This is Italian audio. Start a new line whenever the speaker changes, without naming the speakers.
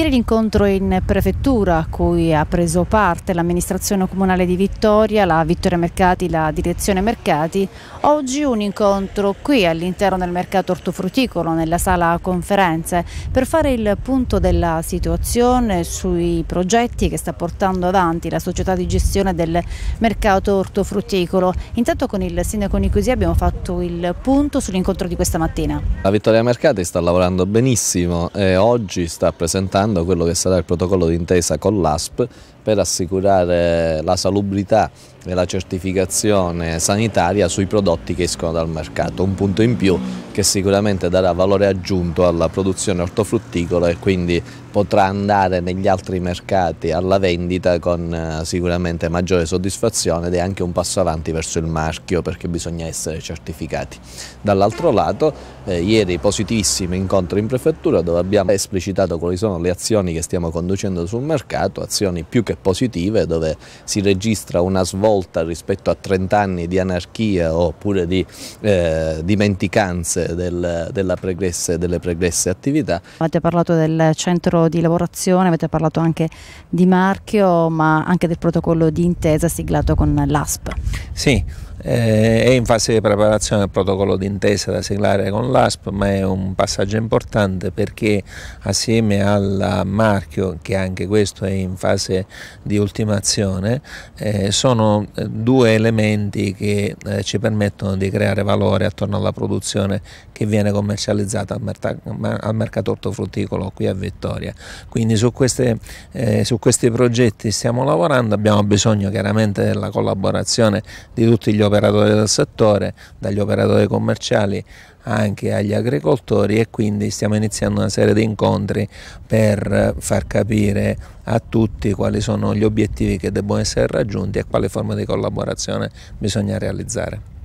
Ieri l'incontro in prefettura a cui ha preso parte l'amministrazione comunale di Vittoria, la Vittoria Mercati, la direzione Mercati, oggi un incontro qui all'interno del mercato ortofrutticolo nella sala conferenze per fare il punto della situazione sui progetti che sta portando avanti la società di gestione del mercato ortofrutticolo. Intanto con il sindaco Nicosia abbiamo fatto il punto sull'incontro di questa mattina.
La Vittoria Mercati sta lavorando benissimo e oggi sta presentando applicando quello che sarà il protocollo d'intesa con l'ASP per assicurare la salubrità e la certificazione sanitaria sui prodotti che escono dal mercato, un punto in più che sicuramente darà valore aggiunto alla produzione ortofrutticola e quindi potrà andare negli altri mercati alla vendita con eh, sicuramente maggiore soddisfazione ed è anche un passo avanti verso il marchio perché bisogna essere certificati. Dall'altro lato, eh, ieri positivissimo incontro in prefettura dove abbiamo esplicitato quali sono le azioni che stiamo conducendo sul mercato, azioni più che positive, dove si registra una svolta rispetto a 30 anni di anarchia oppure di eh, dimenticanze del, pregresse, delle pregresse attività.
Avete parlato del centro di lavorazione, avete parlato anche di marchio, ma anche del protocollo di intesa siglato con l'ASP.
Sì. Eh, è in fase di preparazione il protocollo d'intesa da siglare con l'ASP, ma è un passaggio importante perché assieme al marchio, che anche questo è in fase di ultimazione, eh, sono eh, due elementi che eh, ci permettono di creare valore attorno alla produzione che viene commercializzata al, al mercato ortofrutticolo qui a Vittoria. Quindi su, queste, eh, su questi progetti stiamo lavorando, abbiamo bisogno chiaramente della collaborazione di tutti gli operatori operatori del settore, dagli operatori commerciali anche agli agricoltori e quindi stiamo iniziando una serie di incontri per far capire a tutti quali sono gli obiettivi che debbono essere raggiunti e quale forma di collaborazione bisogna realizzare.